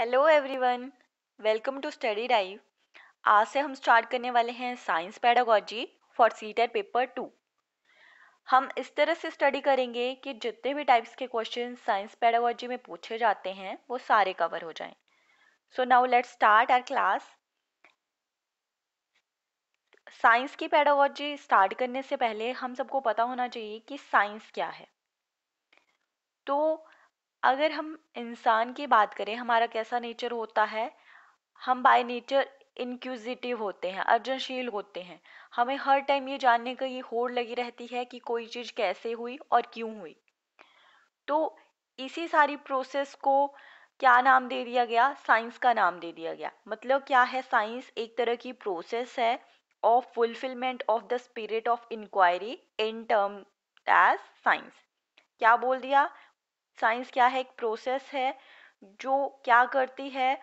Hello everyone welcome to study dive आज से हम स्टार्ट करने वाले हैं science pedagogy for CTET paper two हम इस तरह से स्टडी करेंगे कि जितने भी टाइप्स के क्वेश्चन साइंस पैडागॉजी में पूछे जाते हैं वो सारे कवर हो जाएं so now let start our class science की पैडागॉजी स्टार्ट करने से पहले हम सबको पता होना चाहिए कि साइंस क्या है तो अगर हम इंसान की बात करें हमारा कैसा नेचर होता है हम बाय नेचर इनक्यूजिटिव होते हैं अर्जनशील होते हैं हमें हर टाइम ये जानने का ये होड़ लगी रहती है कि कोई चीज़ कैसे हुई और क्यों हुई तो इसी सारी प्रोसेस को क्या नाम दे दिया गया साइंस का नाम दे दिया गया मतलब क्या है साइंस एक तरह की प्रोसेस है of fulfilment of the spirit of inquiry in term as science क्या बोल दिया साइंस क्या है एक प्रोसेस है जो क्या करती है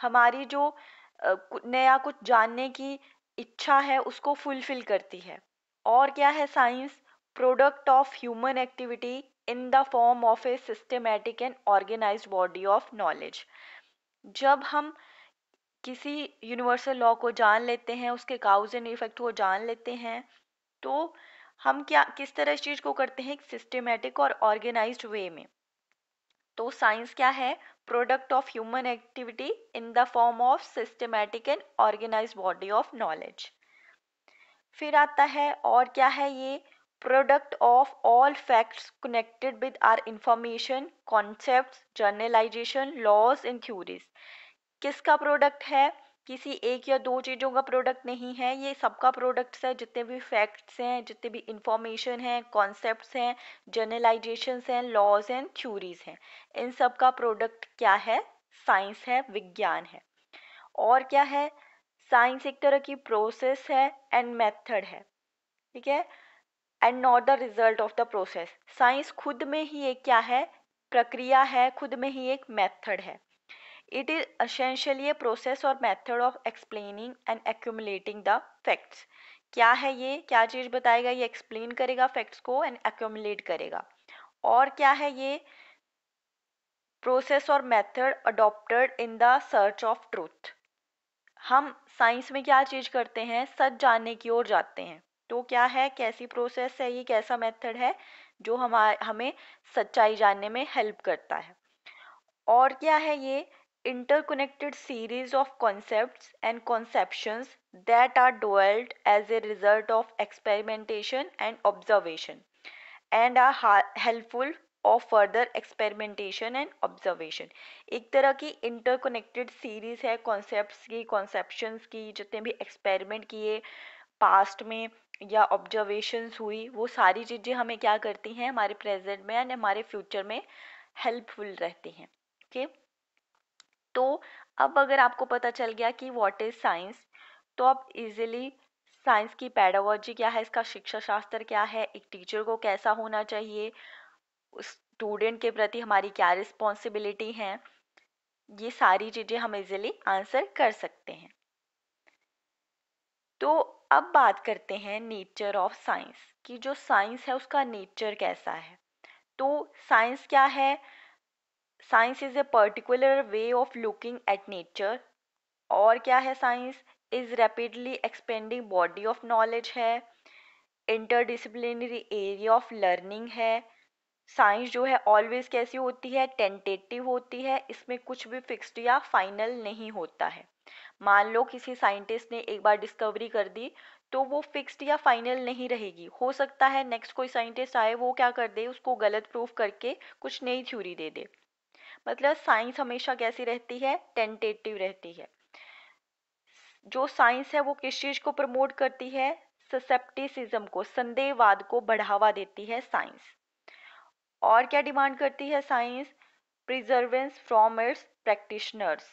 हमारी जो नया कुछ जानने की इच्छा है उसको फुलफिल करती है और क्या है science product of human activity in the form of a systematic and organise body of knowledge जब हम किसी यूनिवर्सल लॉ को जान लेते हैं उसके काउज एंड इफेक्ट को जान लेते हैं तो हम क्या किस तरह इस चीज़ को करते हैं एक सिस्टमेटिक और ऑर्गेनाइज्ड वे में तो साइंस क्या है product of human activity in the form of systematic and organise body of knowledge फिर आता है और क्या है ये product of all facts connected with our information concept generalisation laws and theories किसका प्रोडक्ट है किसी एक या दो चीज़ों का प्रोडक्ट नहीं है ये सबका प्रोडक्ट्स है जितने भी फैक्ट्स हैं जितने भी इंफॉर्मेशन हैं कॉन्सेप्ट्स हैं जर्नलाइजेशंस हैं लॉज एंड थ्यूरीज हैं इन सब का प्रोडक्ट क्या है साइंस है विज्ञान है और क्या है साइंस एक तरह की प्रोसेस है एंड मेथड है ठीक है and not the result of the process science खुद में ही एक क्या है प्रक्रिया है खुद में ही एक मेथड है it is essentially a process और method of explaining and accumulating the facts क्या है ये क्या चीज़ बताएगा ये एक्सप्लेन करेगा फैक्ट्स को एंड एक्यूमुलेट करेगा और क्या है ये प्रोसेस और method adopted in the search of truth हम साइंस में क्या चीज़ करते हैं सच जानने की ओर जाते हैं तो क्या है कैसी प्रोसेस है ये कैसा मेथड है जो हमारे हमें सच्चाई जानने में हेल्प करता है और क्या है ये interconnected series of concepts and conceptions that are developed as a result of experimentation and observation and are helpful और फर्दर एक्सपेरिमेंटेशन एंड ऑब्जर्वेशन एक तरह की इंटरकनेक्टेड सीरीज है कॉन्सेप्ट्स की कॉन्सेप्शंस की जितने भी एक्सपेरिमेंट किए पास्ट में या ऑब्जर्वेशंस हुई वो सारी चीज़ें हमें क्या करती हैं हमारे प्रेजेंट में एंड हमारे फ्यूचर में हेल्पफुल रहती हैं ओके okay? तो अब अगर आपको पता चल गया कि वॉट इज़ साइंस तो आप इजिली साइंस की पैडोलॉजी क्या है इसका शिक्षा शास्त्र क्या है एक टीचर को कैसा होना चाहिए स्टूडेंट के प्रति हमारी क्या रिस्पॉन्सिबिलिटी है ये सारी चीज़ें हम इजिली आंसर कर सकते हैं तो अब बात करते हैं नेचर ऑफ साइंस कि जो साइंस है उसका नेचर कैसा है तो साइंस क्या है science is a particular way of looking at nature और क्या है science is rapidly expanding body of knowledge है इंटरडिसिप्लिनरी एरिया ऑफ लर्निंग है साइंस जो है ऑलवेज कैसी होती है टेंटेटिव होती है इसमें कुछ भी फिक्स्ड या फाइनल नहीं होता है मान लो किसी साइंटिस्ट ने एक बार डिस्कवरी कर दी तो वो फिक्स्ड या फाइनल नहीं रहेगी हो सकता है नेक्स्ट कोई साइंटिस्ट आए वो क्या कर दे उसको गलत प्रूफ करके कुछ नई थ्योरी दे दे मतलब साइंस हमेशा कैसी रहती है टेंटेटिव रहती है जो साइंस है वो किस चीज़ को प्रमोट करती है ससेप्टिसिज्म को संदेहवाद को बढ़ावा देती है साइंस और क्या डिमांड करती है science perseverance from its practitioners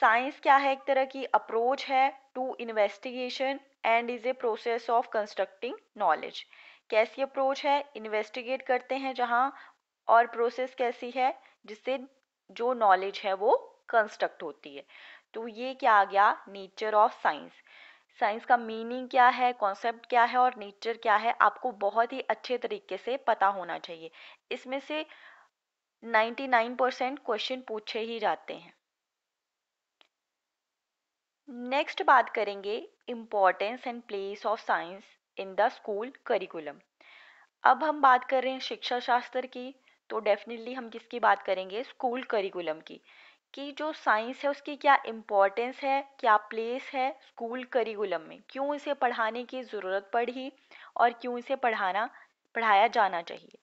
science क्या है एक तरह की अप्रोच है to investigation and is a process of constructing knowledge कैसी अप्रोच है इन्वेस्टिगेट करते हैं जहाँ और प्रोसेस कैसी है जिससे जो नॉलेज है वो कंस्ट्रक्ट होती है तो ये क्या आ गया नेचर ऑफ साइंस साइंस का मीनिंग क्या है कॉन्सेप्ट क्या है और नेचर क्या है आपको बहुत ही अच्छे तरीके से पता होना चाहिए इसमें से 99 परसेंट क्वेश्चन पूछे ही जाते हैं नेक्स्ट बात करेंगे importance and place of science in the school curriculum अब हम बात कर रहे हैं शिक्षा शास्त्र की तो डेफिनेटली हम किसकी बात करेंगे स्कूल करिकुलम की कि जो साइंस है उसकी क्या इम्पोर्टेंस है क्या प्लेस है स्कूल करिकुलम में क्यों इसे पढ़ाने की ज़रूरत पड़ी और क्यों इसे पढ़ाना पढ़ाया जाना चाहिए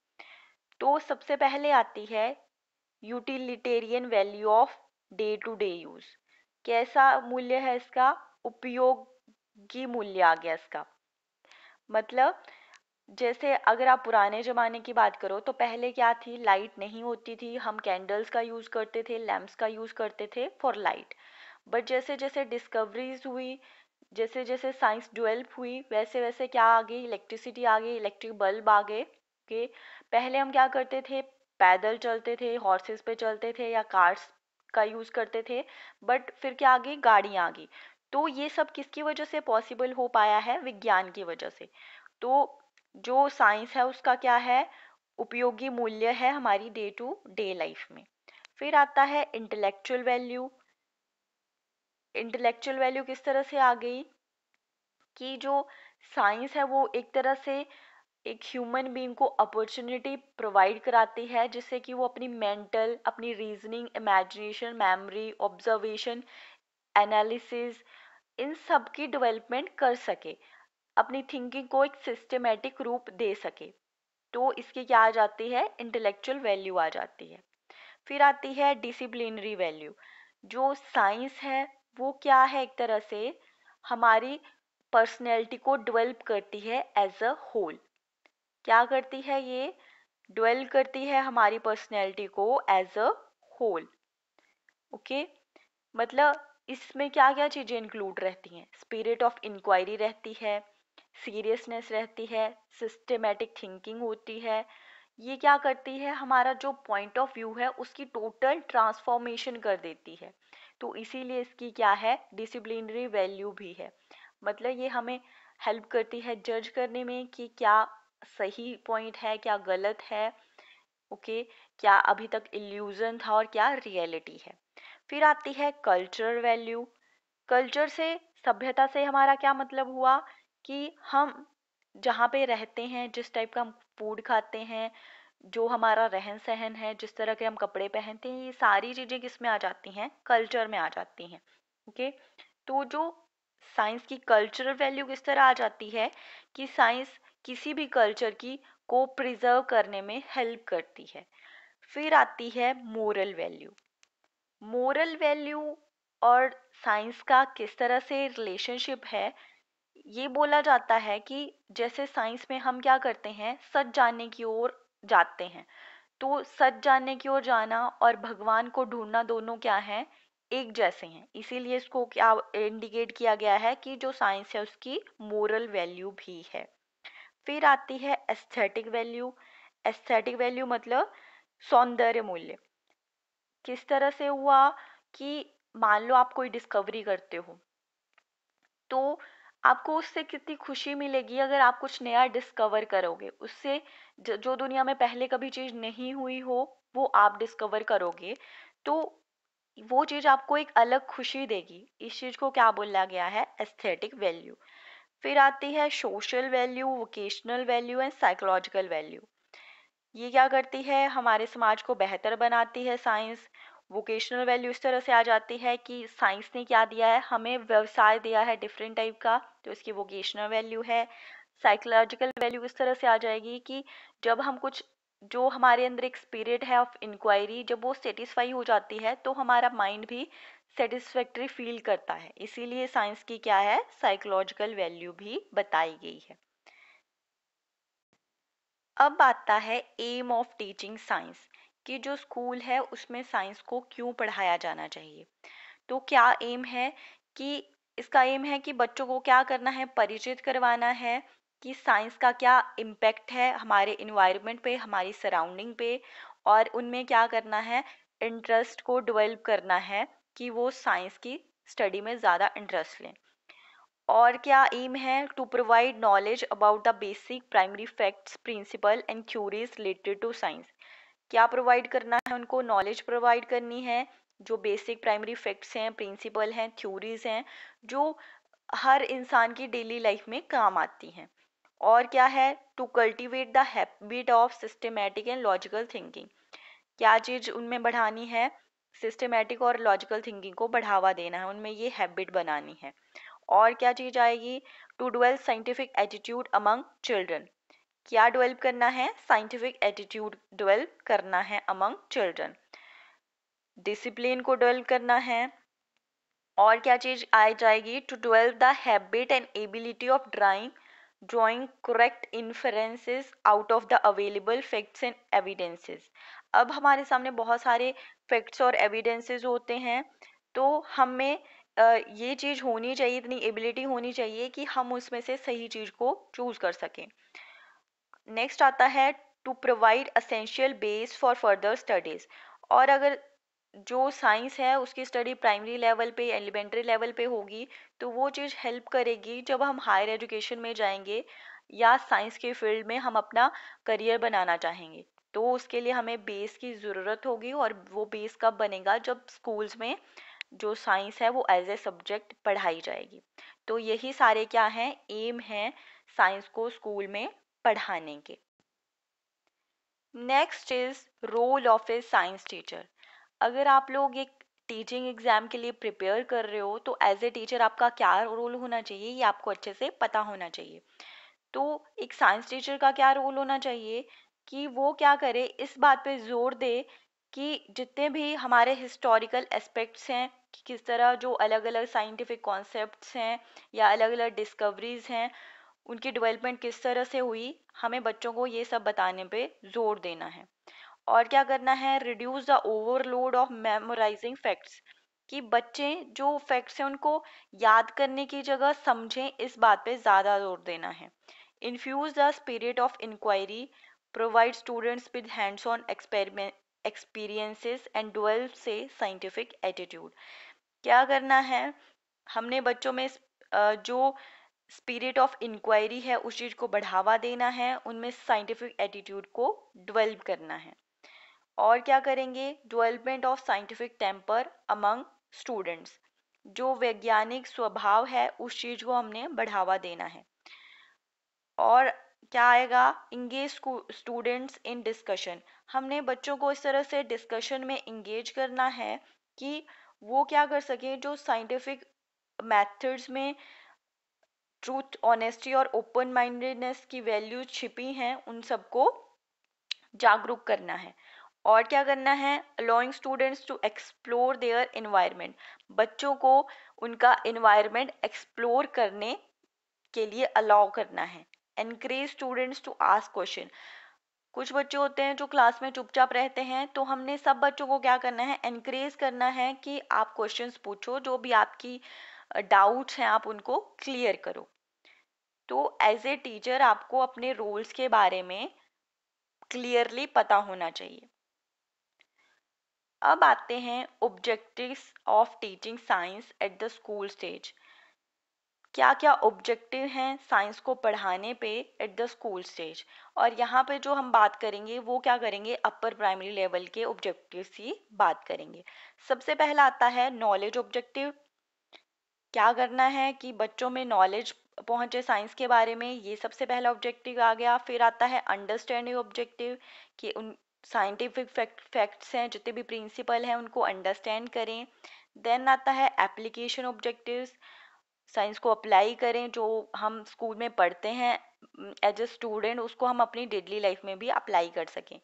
तो सबसे पहले आती है utilitarian value of day to day use कैसा मूल्य है इसका उपयोग की मूल्य आ गया इसका मतलब जैसे अगर आप पुराने ज़माने की बात करो तो पहले क्या थी लाइट नहीं होती थी हम कैंडल्स का यूज़ करते थे लैम्प्स का यूज़ करते थे फॉर लाइट बट जैसे जैसे डिस्कवरीज हुई जैसे जैसे साइंस डेवलप हुई वैसे वैसे क्या आ गई इलेक्ट्रिसिटी आ गई इलेक्ट्रिक बल्ब आ गए के पहले हम क्या करते थे पैदल चलते थे हॉर्सेस पे चलते थे या कार्स का यूज़ करते थे बट फिर क्या आ गई गाड़ियाँ आ गई तो ये सब किसकी वजह से पॉसिबल हो पाया है विज्ञान की वजह से तो जो साइंस है उसका क्या है उपयोगी मूल्य है हमारी डे टू डे लाइफ में फिर आता है इंटेलेक्चुअल वैल्यू इंटेलेक्चुअल वैल्यू किस तरह से आ गई कि जो साइंस है वो एक तरह से एक ह्यूमन बींग को अपॉर्चुनिटी प्रोवाइड कराती है जिससे कि वो अपनी मेंटल अपनी reasoning imagination memory observation analysis इन सब की डेवलपमेंट कर सके अपनी थिंकिंग को एक सिस्टमेटिक रूप दे सके तो इसकी क्या आ जाती है इंटेलेक्चुअल वैल्यू आ जाती है फिर आती है डिसिप्लिनरी वैल्यू जो साइंस है वो क्या है एक तरह से हमारी पर्सनैलिटी को डेवलप करती है एज अ होल क्या करती है ये डिवेल्प करती है हमारी पर्सनैलिटी को एज अ होल ओके मतलब इसमें क्या क्या चीज़ें इंक्लूड रहती हैं स्पिरिट ऑफ इंक्वायरी रहती है सीरियसनेस रहती है सिस्टमेटिक थिंकिंग होती है ये क्या करती है हमारा जो पॉइंट ऑफ व्यू है उसकी टोटल ट्रांसफॉर्मेशन कर देती है तो इसीलिए इसकी क्या है डिसिप्लिनरी वैल्यू भी है मतलब ये हमें हेल्प करती है जज करने में कि क्या सही पॉइंट है क्या गलत है ओके okay, क्या अभी तक इल्यूजन था और क्या रियलिटी है फिर आती है कल्चरल वैल्यू कल्चर से सभ्यता से हमारा क्या मतलब हुआ कि हम जहाँ पे रहते हैं जिस टाइप का हम फूड खाते हैं जो हमारा रहन सहन है जिस तरह के हम कपड़े पहनते हैं ये सारी चीज़ें किस में आ जाती हैं कल्चर में आ जाती हैं ओके तो जो साइंस की कल्चरल वैल्यू किस तरह आ जाती है कि साइंस किसी भी कल्चर की को प्रिजर्व करने में हेल्प करती है फिर आती है मोरल वैल्यू मोरल वैल्यू और साइंस का किस तरह से रिलेशनशिप है ये बोला जाता है कि जैसे साइंस में हम क्या करते हैं सच जानने की ओर जाते हैं तो सच जानने की ओर जाना और भगवान को ढूंढना दोनों क्या है एक जैसे हैं इसीलिए इसको क्या इंडिकेट किया गया है कि जो साइंस है उसकी मोरल वैल्यू भी है फिर आती है एस्थेटिक वैल्यू एस्थेटिक वैल्यू मतलब सौंदर्य मूल्य किस तरह से हुआ कि मान लो आप कोई डिस्कवरी करते हो तो आपको उससे कितनी खुशी मिलेगी अगर आप कुछ नया डिस्कवर करोगे उससे जो दुनिया में पहले कभी चीज़ नहीं हुई हो वो आप डिस्कवर करोगे तो वो चीज़ आपको एक अलग खुशी देगी इस चीज़ को क्या बोला गया है एस्थेटिक वैल्यू फिर आती है social value vocational value and psychological value ये क्या करती है हमारे समाज को बेहतर बनाती है साइंस वोकेशनल वैल्यू इस तरह से आ जाती है कि साइंस ने क्या दिया है हमें व्यवसाय दिया है डिफरेंट टाइप का तो इसकी वोकेशनल वैल्यू है साइकोलॉजिकल वैल्यू इस तरह से आ जाएगी कि जब हम कुछ जो हमारे अंदर एक स्पिरिट है ऑफ इंक्वायरी जब वो सेटिस्फाई हो जाती है तो हमारा माइंड भी सेटिस्फैक्ट्री फील करता है इसीलिए साइंस की क्या है साइकोलॉजिकल वैल्यू भी बताई गई है अब आता है एम ऑफ टीचिंग साइंस कि जो स्कूल है उसमें साइंस को क्यों पढ़ाया जाना चाहिए तो क्या एम है कि इसका एम है कि बच्चों को क्या करना है परिचित करवाना है कि साइंस का क्या इम्पैक्ट है हमारे इन्वायरमेंट पे हमारी सराउंडिंग पे और उनमें क्या करना है इंटरेस्ट को डेवलप करना है कि वो साइंस की स्टडी में ज़्यादा इंटरेस्ट लें और क्या एम है to provide knowledge about the basic primary facts principle and theories related to science क्या प्रोवाइड करना है उनको नॉलेज प्रोवाइड करनी है जो बेसिक प्राइमरी फैक्ट्स हैं प्रिंसिपल हैं थ्योरीज हैं जो हर इंसान की डेली लाइफ में काम आती हैं और क्या है to cultivate the habit of systematic and logical thinking क्या चीज़ उनमें बढ़ानी है सिस्टमेटिक और लॉजिकल थिंकिंग को बढ़ावा देना है उनमें ये हैबिट बनानी है और क्या चीज़ आएगी to dual scientific attitude among children क्या डेवलप करना है साइंटिफिक एटीट्यूड डेवलप करना है अमंग चिल्ड्रन डिसिप्लिन को डेवलप करना है और क्या चीज आ जाएगी to develop the habit and ability of drawing drawing correct inferences out of the available facts and evidences अब हमारे सामने बहुत सारे फैक्ट्स और एविडेंसेस होते हैं तो हमें ये चीज़ होनी चाहिए इतनी एबिलिटी होनी चाहिए कि हम उसमें से सही चीज़ को चूज़ कर सकें नेक्स्ट आता है to provide essential base for further studies और अगर जो साइंस है उसकी स्टडी प्राइमरी लेवल पे एलिमेंट्री लेवल पे होगी तो वो चीज़ हेल्प करेगी जब हम हायर एजुकेशन में जाएंगे या साइंस के फील्ड में हम अपना करियर बनाना चाहेंगे तो उसके लिए हमें बेस की ज़रूरत होगी और वो बेस कब बनेगा जब स्कूल्स में जो साइंस है वो एज ए सब्जेक्ट पढ़ाई जाएगी तो यही सारे क्या हैं एम हैं साइंस को स्कूल में पढ़ाने के next is role of a science teacher अगर आप लोग एक टीचिंग एग्जाम के लिए प्रिपेयर कर रहे हो तो एज ए टीचर आपका क्या रोल होना चाहिए ये आपको अच्छे से पता होना चाहिए तो एक साइंस टीचर का क्या रोल होना चाहिए कि वो क्या करे इस बात पे जोर दे कि जितने भी हमारे हिस्टोरिकल एस्पेक्ट्स हैं कि किस तरह जो अलग अलग साइंटिफिक कॉन्सेप्ट्स हैं या अलग अलग डिस्कवरीज हैं उनकी डेवलपमेंट किस तरह से हुई हमें बच्चों को ये सब बताने पे जोर देना है और क्या करना है reduce the overload of memorising facts कि बच्चे जो फैक्ट्स हैं उनको याद करने की जगह समझें इस बात पे ज़्यादा जोर देना है infuse the spirit of inquiry provide students with hands on experiment experiences and dual से साइंटिफिक एटीट्यूड क्या करना है हमने बच्चों में जो स्पिरिट ऑफ इंक्वायरी है उस चीज़ को बढ़ावा देना है उनमें साइंटिफिक एटीट्यूड को डेवलप करना है और क्या करेंगे development of scientific temper among students जो वैज्ञानिक स्वभाव है उस चीज़ को हमने बढ़ावा देना है और क्या आएगा इंगेज स्टूडेंट्स इन डिस्कशन हमने बच्चों को इस तरह से डिस्कशन में इंगेज करना है कि वो क्या कर सकें जो साइंटिफिक मेथड्स में ट्रूथ ऑनेस्टी और ओपन माइंडेडनेस की वैल्यू छिपी हैं उन सबको जागरूक करना है और क्या करना है allowing students to explore their environment बच्चों को उनका इन्वायरमेंट एक्सप्लोर करने के लिए अलाउ करना है encourage students to ask question कुछ बच्चे होते हैं जो क्लास में चुपचाप रहते हैं तो हमने सब बच्चों को क्या करना है एनकरेज करना है कि आप क्वेश्चंस पूछो जो भी आपकी डाउट्स हैं आप उनको क्लियर करो तो एज ए टीचर आपको अपने रोल्स के बारे में क्लियरली पता होना चाहिए अब आते हैं objectives of teaching science at the school stage क्या क्या ऑब्जेक्टिव हैं साइंस को पढ़ाने पे एट द स्कूल स्टेज और यहाँ पे जो हम बात करेंगे वो क्या करेंगे अपर प्राइमरी लेवल के ऑब्जेक्टिव्स की बात करेंगे सबसे पहला आता है नॉलेज ऑब्जेक्टिव क्या करना है कि बच्चों में नॉलेज पहुंचे साइंस के बारे में ये सबसे पहला ऑब्जेक्टिव आ गया फिर आता है अंडरस्टैंडिंग ऑब्जेक्टिव कि उन साइंटिफिक फैक्ट फैक्ट्स हैं जितने भी प्रिंसिपल हैं उनको अंडरस्टैंड करें देन आता है एप्लीकेशन ऑब्जेक्टिव्स साइंस को अप्लाई करें जो हम स्कूल में पढ़ते हैं एज ए स्टूडेंट उसको हम अपनी डेली लाइफ में भी अप्लाई कर सकें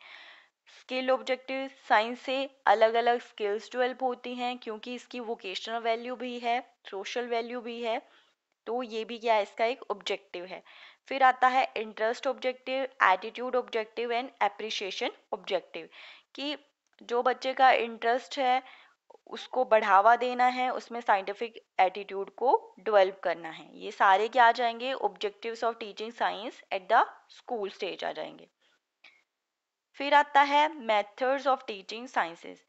स्किल ऑब्जेक्टिव साइंस से अलग अलग स्किल्स डेवलप होती हैं क्योंकि इसकी वोकेशनल वैल्यू भी है सोशल वैल्यू भी है तो ये भी क्या है इसका एक ऑब्जेक्टिव है फिर आता है interest objective attitude objective and appreciation objective कि जो बच्चे का इंटरेस्ट है उसको बढ़ावा देना है उसमें साइंटिफिक एटीट्यूड को डेवलप करना है ये सारे क्या आ जाएंगे objectives of teaching science at the school stage आ जाएंगे फिर आता है मेथड्स ऑफ टीचिंग साइंसेस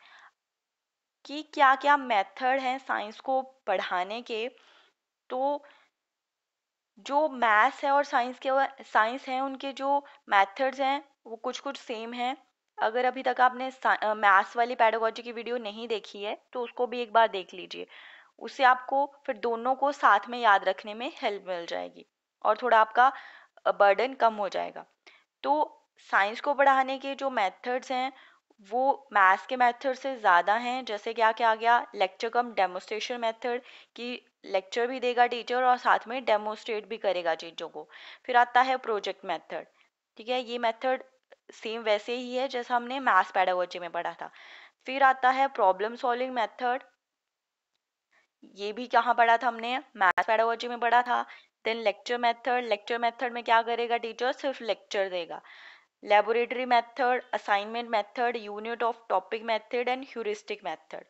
कि क्या क्या मेथड हैं साइंस को पढ़ाने के तो जो मैथ्स है और साइंस के साइंस हैं उनके जो मेथड्स हैं वो कुछ कुछ सेम हैं अगर अभी तक आपने मैथ्स वाली पैडागोजी की वीडियो नहीं देखी है तो उसको भी एक बार देख लीजिए उससे आपको फिर दोनों को साथ में याद रखने में हेल्प मिल जाएगी और थोड़ा आपका बर्डन कम हो जाएगा तो साइंस को पढ़ाने के जो मेथड्स हैं वो मैथ्स के मेथड से ज़्यादा हैं जैसे क्या क्या गया लेक्चर कम डेमोस्ट्रेशन मेथड कि लेक्चर भी देगा टीचर और साथ में डेमोस्ट्रेट भी करेगा चीज़ों को फिर आता है प्रोजेक्ट मेथड ठीक है ये मेथड सेम वैसे ही है जैसा हमने मैथ्स पैडागोजी में पढ़ा था फिर आता है प्रॉब्लम सॉल्विंग मेथड ये भी कहाँ पढ़ा था हमने मैथ्स पैडागोजी में पढ़ा था then lecture method lecture method में क्या करेगा टीचर सिर्फ लेक्चर देगा laboratory method assignment method unit of topic method and heuristic method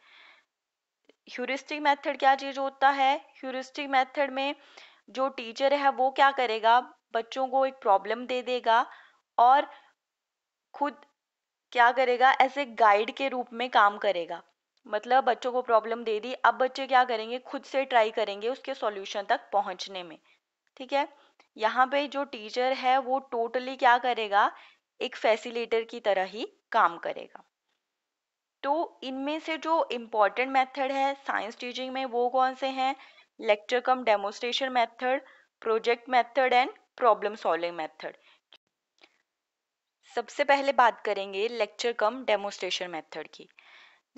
heuristic method क्या चीज होता है heuristic method में जो टीचर है वो क्या करेगा बच्चों को एक प्रॉब्लम दे देगा और खुद क्या करेगा ऐसे गाइड के रूप में काम करेगा मतलब बच्चों को प्रॉब्लम दे दी अब बच्चे क्या करेंगे खुद से ट्राई करेंगे उसके सॉल्यूशन तक पहुंचने में ठीक है यहाँ पे जो टीचर है वो टोटली क्या करेगा एक फैसिलेटर की तरह ही काम करेगा तो इनमें से जो इम्पॉर्टेंट मेथड है साइंस टीचिंग में वो कौन से हैं lecture cum demonstration method project method and problem solving method सबसे पहले बात करेंगे लेक्चर कम डेमोस्ट्रेशन मेथड की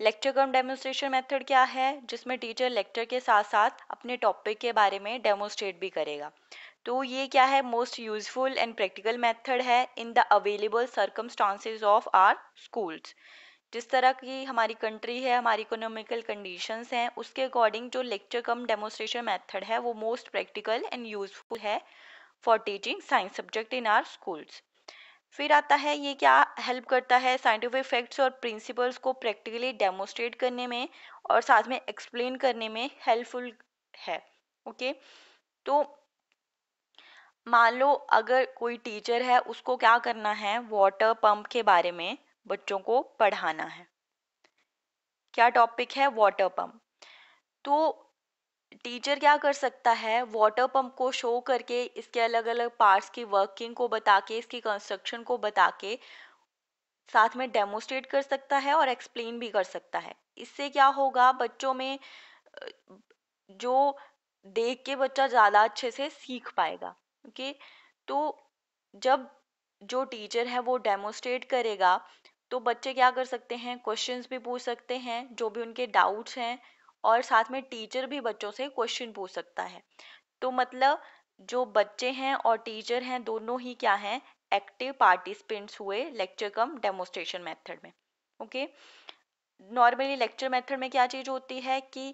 लेक्चर कम डेमोस्ट्रेशन मेथड क्या है जिसमें टीचर लेक्चर के साथ साथ अपने टॉपिक के बारे में डेमोस्ट्रेट भी करेगा तो ये क्या है most useful and practical method है in the available circumstances of our schools जिस तरह की हमारी कंट्री है हमारी इकोनॉमिकल कंडीशंस हैं उसके अकॉर्डिंग जो लेक्चर कम डेमोस्ट्रेशन मेथड है वो मोस्ट प्रैक्टिकल एंड यूजफुल है for teaching science subject in our schools फिर आता है ये क्या हेल्प करता है साइंटिफिक फैक्ट्स और प्रिंसिपल्स को प्रैक्टिकली डेमोस्ट्रेट करने में और साथ में एक्सप्लेन करने में हेल्पफुल है ओके okay? तो मान लो अगर कोई टीचर है उसको क्या करना है वाटर पंप के बारे में बच्चों को पढ़ाना है क्या टॉपिक है वाटर पंप तो टीचर क्या कर सकता है वाटर पंप को शो करके इसके अलग अलग पार्ट्स की वर्किंग को बता के इसकी कंस्ट्रक्शन को बता के साथ में डेमोस्ट्रेट कर सकता है और एक्सप्लेन भी कर सकता है इससे क्या होगा बच्चों में जो देख के बच्चा ज़्यादा अच्छे से सीख पाएगा ओके तो जब जो टीचर है वो डेमोस्ट्रेट करेगा तो बच्चे क्या कर सकते हैं क्वेश्चंस भी पूछ सकते हैं जो भी उनके डाउट्स हैं और साथ में टीचर भी बच्चों से क्वेश्चन पूछ सकता है तो मतलब जो बच्चे हैं और टीचर हैं दोनों ही क्या हैं एक्टिव पार्टिसिपेंट्स हुए लेक्चर कम डेमोस्ट्रेशन मेथड में ओके नॉर्मली लेक्चर मेथड में क्या चीज़ होती है कि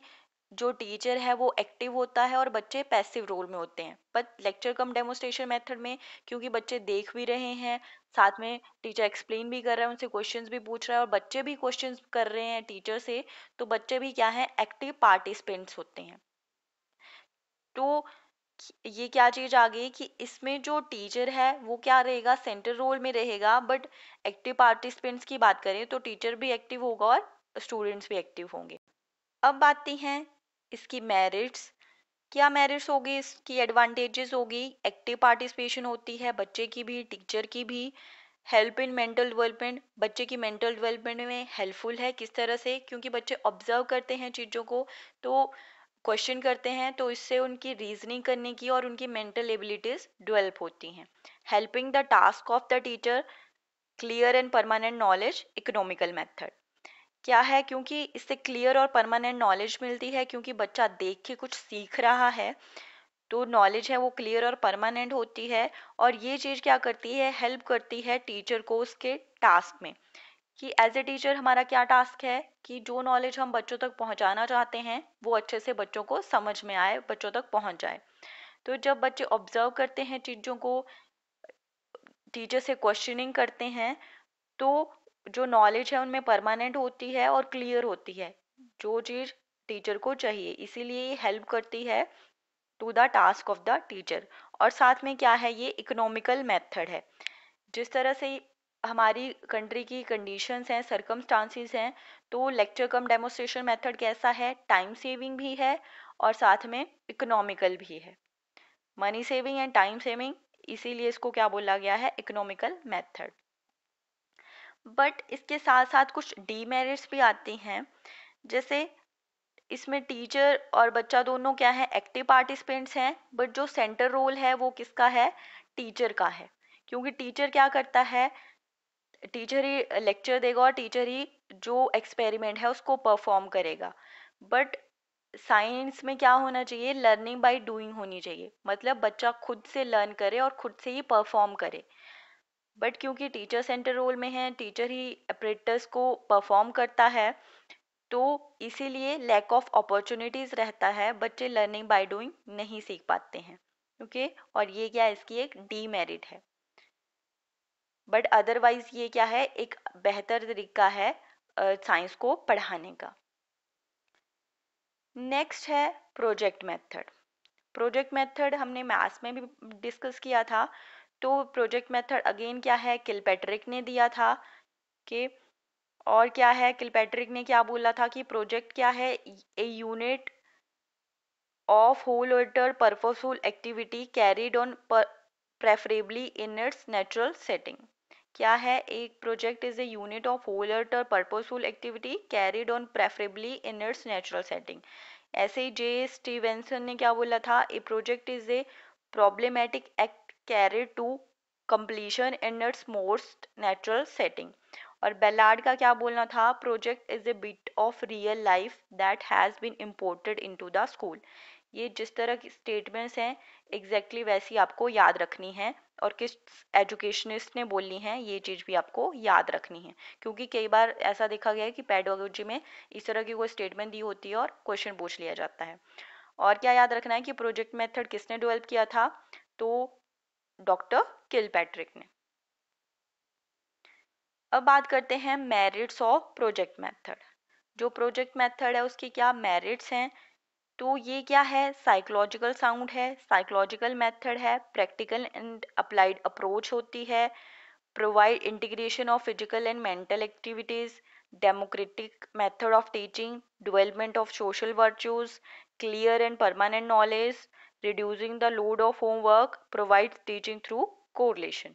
जो टीचर है वो एक्टिव होता है और बच्चे पैसिव रोल में होते हैं but lecture cum demonstration method में क्योंकि बच्चे देख भी रहे हैं साथ में टीचर एक्सप्लेन भी कर रहे हैं उनसे क्वेश्चंस भी पूछ रहा है और बच्चे भी क्वेश्चंस कर रहे हैं टीचर से तो बच्चे भी क्या है एक्टिव पार्टिसिपेंट्स होते हैं तो ये क्या चीज़ आ गई कि इसमें जो टीचर है वो क्या रहेगा सेंटर रोल में रहेगा बट एक्टिव पार्टिसिपेंट्स की बात करें तो टीचर भी एक्टिव होगा और स्टूडेंट्स भी एक्टिव होंगे अब बात हैं इसकी मेरिट्स क्या मेरिट्स होगी इसकी एडवांटेजेस होगी एक्टिव पार्टिसिपेशन होती है बच्चे की भी टीचर की भी हेल्प इन मेंटल डेवलपमेंट बच्चे की मेंटल डेवलपमेंट में हेल्पफुल है किस तरह से क्योंकि बच्चे ऑब्जर्व करते हैं चीज़ों को तो क्वेश्चन करते हैं तो इससे उनकी रीजनिंग करने की और उनकी मेंटल एबिलिटीज़ डेवलप होती हैं helping the task of the teacher clear and permanent knowledge economical method क्या है क्योंकि इससे क्लियर और परमानेंट नॉलेज मिलती है क्योंकि बच्चा देख के कुछ सीख रहा है तो नॉलेज है वो क्लियर और परमानेंट होती है और ये चीज़ क्या करती है हेल्प करती है टीचर को उसके टास्क में कि एज ए टीचर हमारा क्या टास्क है कि जो नॉलेज हम बच्चों तक पहुंचाना चाहते हैं वो अच्छे से बच्चों को समझ में आए बच्चों तक पहुंच जाए तो जब बच्चे ऑब्जर्व करते हैं चीज़ों को टीचर से क्वेश्चनिंग करते हैं तो जो नॉलेज है उनमें परमानेंट होती है और क्लियर होती है जो चीज़ टीचर को चाहिए इसीलिए ये हेल्प करती है to the task of the teacher और साथ में क्या है ये इकोनॉमिकल मेथड है जिस तरह से हमारी कंट्री की कंडीशंस हैं सरकमस्टांसिस हैं तो लेक्चर कम डेमोस्ट्रेशन मेथड कैसा है टाइम सेविंग भी है और साथ में इकोनॉमिकल भी है money saving and time saving इसीलिए इसको क्या बोला गया है इकोनॉमिकल मेथड बट इसके साथ साथ कुछ डीमेरिट्स भी आती हैं जैसे इसमें टीचर और बच्चा दोनों क्या है एक्टिव पार्टिसिपेंट्स हैं बट जो सेंटर रोल है वो किसका है टीचर का है क्योंकि टीचर क्या करता है टीचर ही लेक्चर देगा और टीचर ही जो एक्सपेरिमेंट है उसको परफॉर्म करेगा बट साइंस में क्या होना चाहिए लर्निंग बाय डूइंग होनी चाहिए मतलब बच्चा खुद से लर्न करे और खुद से ही परफॉर्म करे बट क्योंकि टीचर सेंटर रोल में है टीचर ही अपरेटर्स को परफॉर्म करता है तो इसीलिए लैक ऑफ अपॉर्चुनिटीज़ रहता है बच्चे लर्निंग बाय डूइंग नहीं सीख पाते हैं ओके okay? और ये क्या इसकी एक डीमेरिट है बट अदरवाइज ये क्या है एक बेहतर तरीका है साइंस को पढ़ाने का नेक्स्ट है प्रोजेक्ट मेथड प्रोजेक्ट मेथड हमने मैथ्स में भी डिस्कस किया था तो प्रोजेक्ट मेथड अगेन क्या है किलपैट्रिक ने दिया था कि और क्या है किलपैट्रिक ने क्या बोला था कि प्रोजेक्ट क्या है a unit of wholehearted purposeful activity carried on preferably in its natural setting क्या है एक project is a unit of wholehearted purposeful activity carried on preferably in its natural setting ऐसे ही J Stevenson ने क्या बोला था a project is a problematic act carried to completion in its most natural setting और Ballard का क्या बोलना था project is a bit of real life that has been imported into the school ये जिस तरह की स्टेटमेंट्स हैं एग्जैक्टली exactly वैसी आपको याद रखनी है और किस एजुकेशनिस्ट ने बोलनी है ये चीज़ भी आपको याद रखनी है क्योंकि कई बार ऐसा देखा गया है कि पेडोलॉजी में इस तरह की कोई स्टेटमेंट दी होती है और क्वेश्चन पूछ लिया जाता है और क्या याद रखना है कि प्रोजेक्ट मेथड किसने डेवलप किया था तो डॉक्टर किल पैट्रिक ने अब बात करते हैं मेरिट्स ऑफ प्रोजेक्ट मेथड जो प्रोजेक्ट मेथड है उसके क्या मेरिट्स हैं तो ये क्या है साइकोलॉजिकल साउंड है साइकोलॉजिकल मेथड है प्रैक्टिकल एंड अप्लाइड अप्रोच होती है provide integration of physical and mental activities democratic method of teaching development of social virtues clear and permanent knowledge reducing the load of homework provides teaching through correlation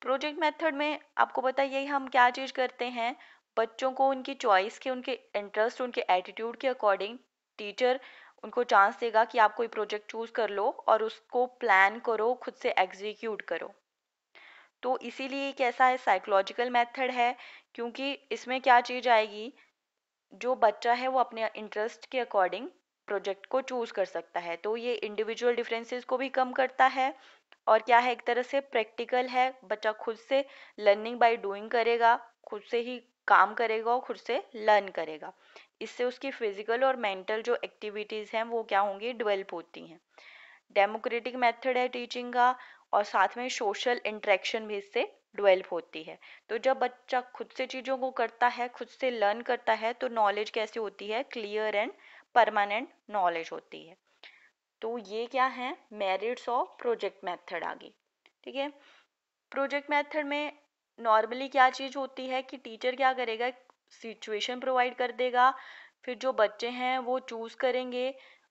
project method में आपको पता है यही हम क्या चीज़ करते हैं बच्चों को उनकी चॉइस के उनके इंटरेस्ट उनके एटीट्यूड के अकॉर्डिंग टीचर उनको चांस देगा कि आप कोई प्रोजेक्ट चूज़ कर लो और उसको प्लान करो खुद से एग्जीक्यूट करो तो इसीलिए एक ऐसा है साइकोलॉजिकल मेथड है क्योंकि इसमें क्या चीज़ आएगी जो बच्चा है वो अपने इंटरेस्ट के अकॉर्डिंग प्रोजेक्ट को चूज़ कर सकता है तो ये इंडिविजुअल डिफरेंसेस को भी कम करता है और क्या है एक तरह से प्रैक्टिकल है बच्चा खुद से लर्निंग बाय डूइंग करेगा खुद से ही काम करेगा और खुद से लर्न करेगा इससे उसकी फिजिकल और मेंटल जो एक्टिविटीज़ हैं वो क्या होंगी डेवलप होती हैं डेमोक्रेटिक मेथड है टीचिंग का और साथ में सोशल इंट्रैक्शन भी इससे डेवलप होती है तो जब बच्चा खुद से चीज़ों को करता है खुद से लर्न करता है तो नॉलेज कैसी होती है क्लियर एंड परमानेंट नॉलेज होती है तो ये क्या है मेरिट्स ऑफ प्रोजेक्ट मेथड आ गई ठीक है प्रोजेक्ट मेथड में नॉर्मली क्या चीज़ होती है कि टीचर क्या करेगा सिचुएशन प्रोवाइड कर देगा फिर जो बच्चे हैं वो चूज़ करेंगे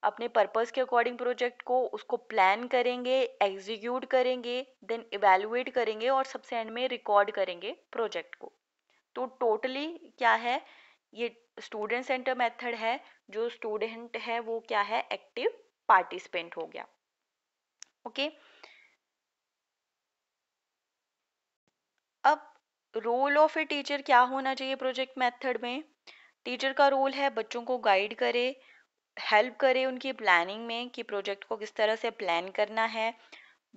अपने पर्पस के अकॉर्डिंग प्रोजेक्ट को उसको प्लान करेंगे एग्जीक्यूट करेंगे देन इवेलुएट करेंगे और सबसे एंड में रिकॉर्ड करेंगे प्रोजेक्ट को तो टोटली क्या है ये स्टूडेंट सेंटर मेथड है जो स्टूडेंट है वो क्या है एक्टिव पार्टिसिपेंट हो गया ओके अब रोल ऑफ ए टीचर क्या होना चाहिए प्रोजेक्ट मेथड में टीचर का रोल है बच्चों को गाइड करे हेल्प करे उनकी प्लानिंग में कि प्रोजेक्ट को किस तरह से प्लान करना है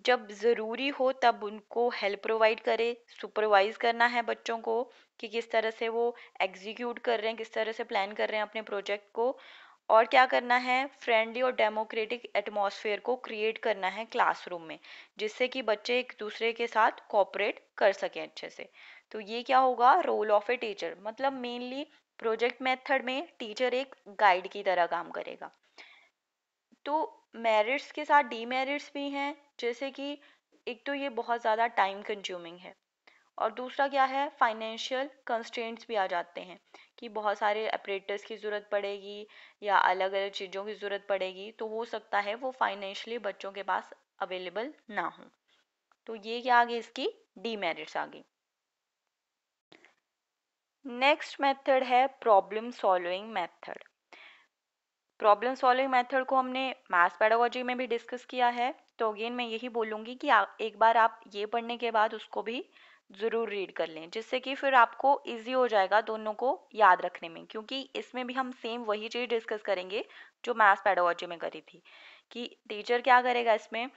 जब ज़रूरी हो तब उनको हेल्प प्रोवाइड करे सुपरवाइज करना है बच्चों को कि किस तरह से वो एग्जीक्यूट कर रहे हैं किस तरह से प्लान कर रहे हैं अपने प्रोजेक्ट को और क्या करना है फ्रेंडली और डेमोक्रेटिक एटमॉस्फेयर को क्रिएट करना है क्लासरूम में जिससे कि बच्चे एक दूसरे के साथ कॉपरेट कर सकें अच्छे से तो ये क्या होगा रोल ऑफ ए टीचर मतलब मेनली प्रोजेक्ट मेथड में टीचर एक गाइड की तरह काम करेगा तो मेरिट्स के साथ डीमेरिट्स भी हैं जैसे कि एक तो ये बहुत ज़्यादा टाइम कंज्यूमिंग है और दूसरा क्या है फाइनेंशियल कंस्ट्रेंट्स भी आ जाते हैं कि बहुत सारे ऑपरेटर्स की ज़रूरत पड़ेगी या अलग अलग चीज़ों की ज़रूरत पड़ेगी तो हो सकता है वो फाइनेंशियली बच्चों के पास अवेलेबल ना हो तो ये क्या आ गई इसकी डीमेरिट्स आ गई नेक्स्ट मेथड है problem solving method problem solving method को हमने मैथ्स पैडागोजी में भी डिस्कस किया है तो अगेन मैं यही बोलूंगी कि आ, एक बार आप ये पढ़ने के बाद उसको भी ज़रूर रीड कर लें जिससे कि फिर आपको इजी हो जाएगा दोनों को याद रखने में क्योंकि इसमें भी हम सेम वही चीज़ डिस्कस करेंगे जो मैथ्स पैडोलॉजी में करी थी कि टीचर क्या करेगा इसमें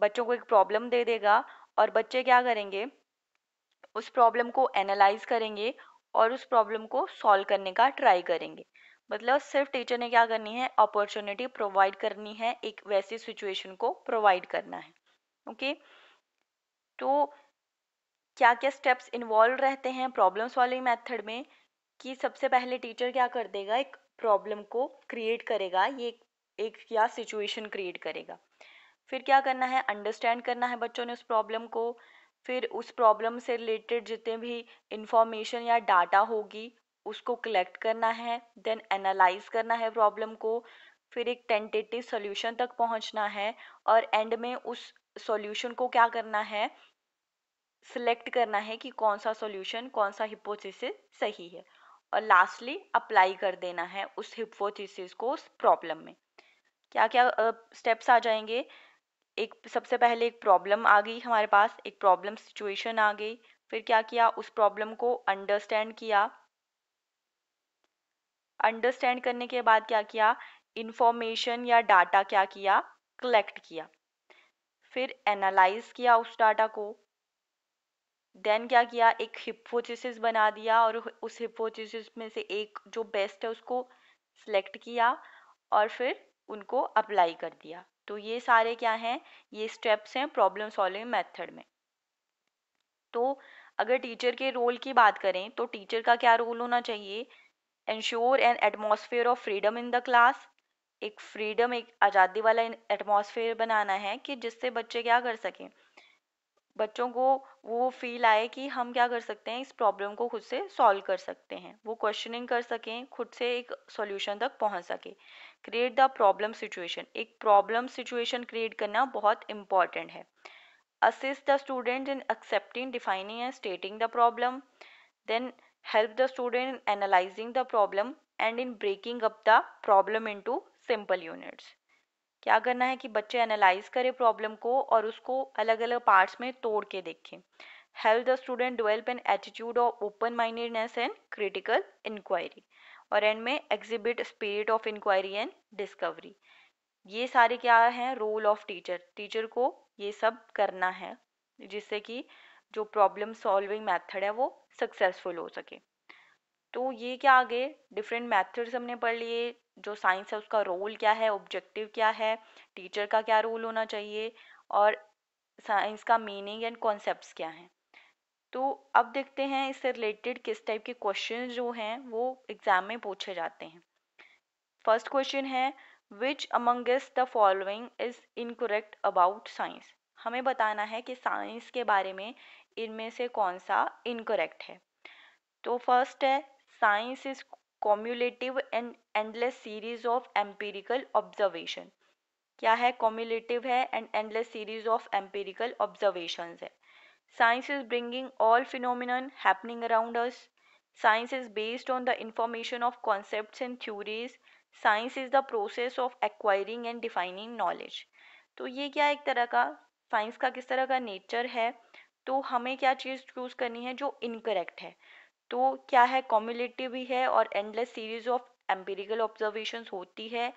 बच्चों को एक प्रॉब्लम दे देगा और बच्चे क्या करेंगे उस प्रॉब्लम को एनालाइज करेंगे और उस प्रॉब्लम को सॉल्व करने का ट्राई करेंगे मतलब सिर्फ टीचर ने क्या करनी है अपॉर्चुनिटी प्रोवाइड करनी है एक वैसी सिचुएशन को प्रोवाइड करना है ओके okay? तो क्या क्या स्टेप्स इन्वॉल्व रहते हैं प्रॉब्लम सॉल्विंग मेथड में कि सबसे पहले टीचर क्या कर देगा एक प्रॉब्लम को क्रिएट करेगा ये एक या सिचुएशन क्रिएट करेगा फिर क्या करना है अंडरस्टैंड करना है बच्चों ने उस प्रॉब्लम को फिर उस प्रॉब्लम से रिलेटेड जितने भी इंफॉर्मेशन या डाटा होगी उसको कलेक्ट करना है देन एनालाइज करना है प्रॉब्लम को फिर एक टेंटेटिव सोल्यूशन तक पहुंचना है और एंड में उस सॉल्यूशन को क्या करना है सिलेक्ट करना है कि कौन सा सॉल्यूशन कौन सा हिपोथेसिस सही है और लास्टली अप्लाई कर देना है उस हिपोथेसिस को उस प्रॉब्लम में क्या क्या स्टेप्स uh, आ जाएंगे एक सबसे पहले एक प्रॉब्लम आ गई हमारे पास एक प्रॉब्लम सिचुएशन आ गई फिर क्या किया उस प्रॉब्लम को अंडरस्टैंड किया अंडरस्टैंड करने के बाद क्या किया इंफॉर्मेशन या डाटा क्या किया कलेक्ट किया फिर एनालाइज किया उस डाटा को देन क्या किया एक हिपोथेसिस बना दिया और उस हिपोथेसिस में से एक जो बेस्ट है उसको सिलेक्ट किया और फिर उनको अप्लाई कर दिया तो ये सारे क्या हैं ये स्टेप्स हैं प्रॉब्लम सॉल्विंग मेथड में तो अगर टीचर के रोल की बात करें तो टीचर का क्या रोल होना चाहिए ensure an atmosphere of freedom in the class एक फ्रीडम एक आज़ादी वाला एटमोसफेयर बनाना है कि जिससे बच्चे क्या कर सकें बच्चों को वो फील आए कि हम क्या कर सकते हैं इस प्रॉब्लम को खुद से सॉल्व कर सकते हैं वो क्वेश्चनिंग कर सकें खुद से एक सॉल्यूशन तक पहुंच सके क्रिएट द प्रॉब्लम सिचुएशन एक प्रॉब्लम सिचुएशन क्रिएट करना बहुत इम्पॉर्टेंट है assist the student in accepting defining and stating the problem then help the student in analysing the problem and in breaking up the problem into simple units क्या करना है कि बच्चे analyse करें problem को और उसको अलग अलग पार्ट्स में तोड़ के देखें help the student develop an attitude of open mindedness and critical inquiry और एंड में exhibit spirit of inquiry and discovery ये सारे क्या हैं रोल ऑफ टीचर टीचर को ये सब करना है जिससे कि जो प्रॉब्लम सॉल्विंग मेथड है वो सक्सेसफुल हो सके तो ये क्या आगे डिफरेंट मेथड्स हमने पढ़ लिए जो साइंस है उसका रोल क्या है ऑब्जेक्टिव क्या है टीचर का क्या रोल होना चाहिए और साइंस का मीनिंग एंड कॉन्सेप्ट्स क्या हैं तो अब देखते हैं इससे रिलेटेड किस टाइप के क्वेश्चन जो हैं वो एग्ज़ाम में पूछे जाते हैं फर्स्ट क्वेश्चन है which amongst the following is incorrect about science हमें बताना है कि साइंस के बारे में इनमें से कौन सा इनकोरेक्ट है तो फर्स्ट है science is cumulative and endless series of empirical observation क्या है कॉम्युलेटिव है and endless series of empirical observation है science is bringing all phenomena happening around us science is based on the information of concept and theories science is the process of acquiring and defining knowledge तो ये क्या एक तरह का science का किस तरह का नेचर है तो हमें क्या चीज़ चूज़ करनी है जो इनकरेक्ट है तो क्या है कॉम्युलेटिव भी है और endless series of empirical observation होती है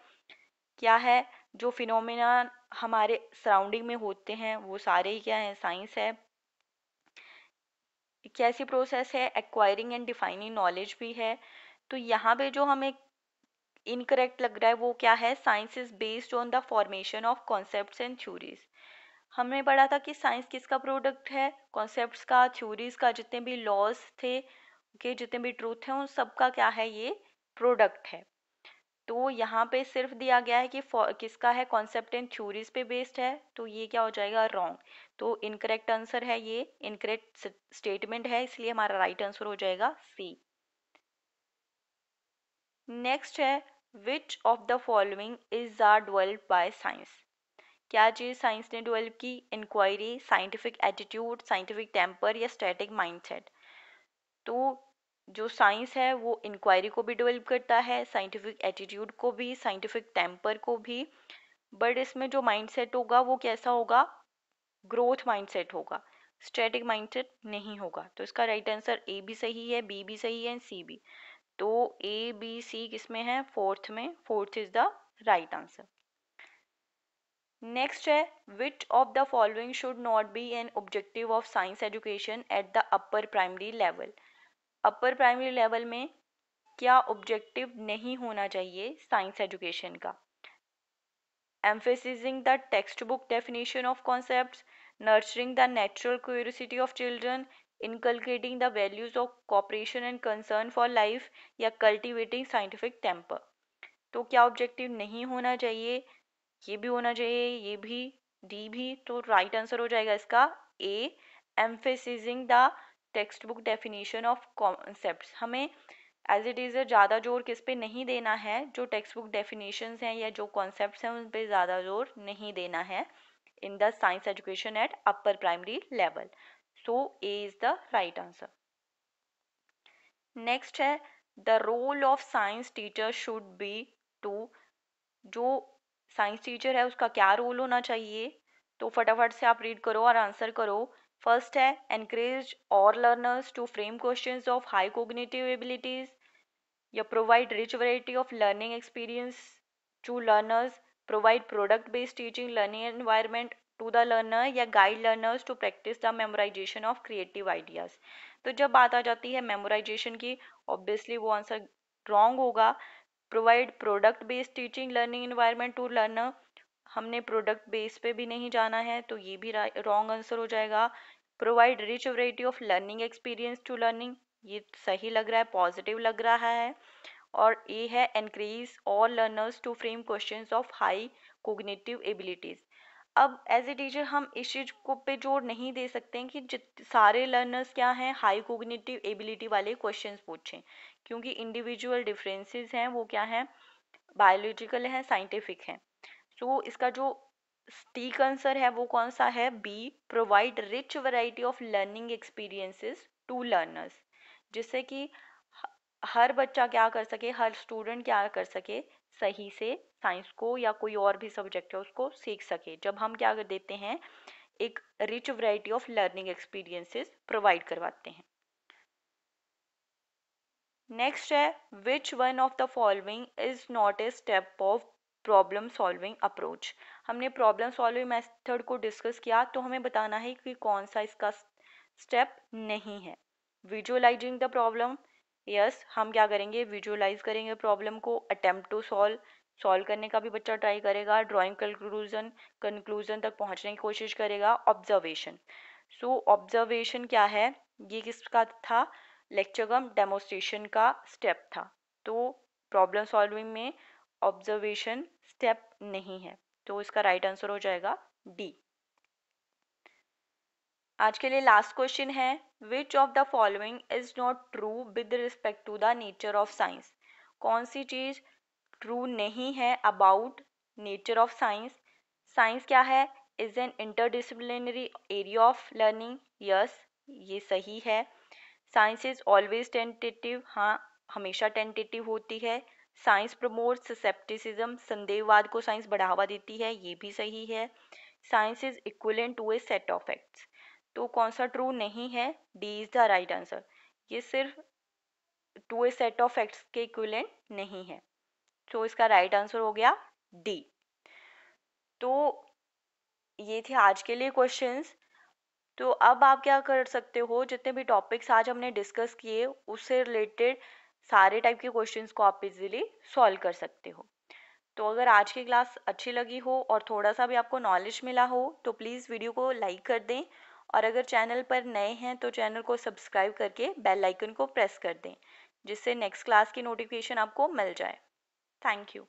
क्या है जो फिनोमिना हमारे सराउंडिंग में होते हैं वो सारे ही क्या है साइंस है कैसी प्रोसेस है एक्वायरिंग एंड डिफाइनिंग नॉलेज भी है तो यहाँ पे जो हमें इनकरेक्ट लग रहा है वो क्या है science is based on the formation of concept and theories हमने पढ़ा था कि साइंस किसका प्रोडक्ट है कॉन्सेप्ट का थ्योरीज का जितने भी लॉज थे के जितने भी ट्रूथ हैं उन सबका क्या है ये प्रोडक्ट है तो यहाँ पे सिर्फ दिया गया है कि किसका है कॉन्सेप्ट एंड थ्योरीज पे बेस्ड है तो ये क्या हो जाएगा रॉन्ग तो इनकरेक्ट आंसर है ये इनकरेक्ट स्टेटमेंट है इसलिए हमारा राइट right आंसर हो जाएगा सी नेक्स्ट है which of the following is are develop by science क्या चीज़ साइंस ने डेवलप की inquiry scientific attitude scientific temper या स्टैटिक माइंडसेट तो जो साइंस है वो इंक्वायरी को भी डेवलप करता है साइंटिफिक एटीट्यूड को भी साइंटिफिक टेम्पर को भी बट इसमें जो माइंडसेट होगा वो कैसा होगा ग्रोथ माइंडसेट होगा स्ट्रेटिक माइंडसेट नहीं होगा तो इसका राइट आंसर ए भी सही है बी भी सही है एंड सी भी तो ए बी सी किस में है फोर्थ में fourth is the right answer next है which of the following should not be an objective of science education at the upper primary level upper primary level में क्या objective नहीं होना चाहिए साइंस एजुकेशन का emphasising the text book definition of concept nurturing the natural curiosity of children inculcating the values of cooperation and concern for life या cultivating scientific temper तो क्या objective नहीं होना चाहिए ये भी होना चाहिए ये भी डी भी तो राइट right आंसर हो जाएगा इसका A emphasising the text book definition of concept हमें एज इट इज़ ज़्यादा जोर किस पे नहीं देना है जो टेक्स्ट बुक डेफिनीशन हैं या जो कॉन्सेप्ट हैं उन पर ज़्यादा जोर नहीं देना है in the science education at upper primary level so A is the right answer next है the role of science teacher should be to जो साइंस टीचर है उसका क्या रोल होना चाहिए तो फटाफट से आप रीड करो और आंसर करो फर्स्ट है encourage all learners to frame question of high cognitive abilities या provide rich variety of learning experience to learners provide product based teaching learning environment to the learner या guide learners to practise the memorisation of creative ideas तो जब बात आ जाती है memorisation की obviously वो answer wrong होगा provide product based teaching learning environment to learner हमने प्रोडक्ट बेस पे भी नहीं जाना है तो ये भी रॉन्ग आंसर हो जाएगा provide rich variety of learning experience to learning ये सही लग रहा है पॉजिटिव लग रहा है और ए है encourage all learners to frame questions of high cognitive abilities अब एज ए टीचर हम इस चीज़ को पे जोर नहीं दे सकते हैं कि जित सारे लर्नर्स क्या हैं हाई कोग्नेटिव एबिलिटी वाले क्वेश्चन पूछें क्योंकि इंडिविजुअल डिफरेंसेस हैं वो क्या हैं बायोलॉजिकल हैं साइंटिफिक हैं तो इसका जो स्टीक आंसर है वो कौन सा है B provide rich variety of learning experiences to learners जिससे कि हर बच्चा क्या कर सके हर स्टूडेंट क्या कर सके सही से साइंस को या कोई और भी सब्जेक्ट है उसको सीख सके जब हम क्या कर देते हैं एक rich variety of learning experiences provide करवाते हैं नेक्स्ट है which one of the following is not a step of problem solving approach हमने प्रॉब्लम सॉल्विंग मेथड को डिस्कस किया तो हमें बताना है कि कौन सा इसका स्टेप नहीं है विजुअलाइजिंग द प्रॉब्लम यस हम क्या करेंगे विजुअलाइज करेंगे प्रॉब्लम को अटेम्प्ट टू सॉल्व सॉल्व करने का भी बच्चा ट्राई करेगा ड्राइंग कंक्लूजन कंक्लूजन तक पहुंचने की कोशिश करेगा ऑब्जर्वेशन सो ऑब्जर्वेशन क्या है ये किसका था लेक्चर कम डेमोस्ट्रेशन का स्टेप था तो प्रॉब्लम सॉल्विंग में ऑब्जर्वेशन स्टेप नहीं है तो इसका राइट आंसर हो जाएगा डी आज के लिए लास्ट क्वेश्चन है which of the following is not true with respect to the nature of science कौन सी चीज ट्रू नहीं है about nature of science science क्या है is an interdisciplinary area of learning yes ये सही है साइंस इज ऑलवेज टेंटेटिव हाँ हमेशा टेंटेटिव होती है साइंस प्रमोट सेप्टिसिज्म संदेहवाद को साइंस बढ़ावा देती है ये भी सही है science is equivalent to a set of facts तो कौन सा ट्रू नहीं है D is the right answer ये सिर्फ to a set of facts के इक्वलेंट नहीं है तो इसका राइट right आंसर हो गया डी तो ये थे आज के लिए क्वेश्चंस तो अब आप क्या कर सकते हो जितने भी टॉपिक्स आज हमने डिस्कस किए उससे रिलेटेड सारे टाइप के क्वेश्चन को आप इजीली सॉल्व कर सकते हो तो अगर आज की क्लास अच्छी लगी हो और थोड़ा सा भी आपको नॉलेज मिला हो तो प्लीज़ वीडियो को लाइक कर दें और अगर चैनल पर नए हैं तो चैनल को सब्सक्राइब करके बेल आइकन को प्रेस कर दें जिससे नेक्स्ट क्लास की नोटिफिकेशन आपको मिल जाए थैंक यू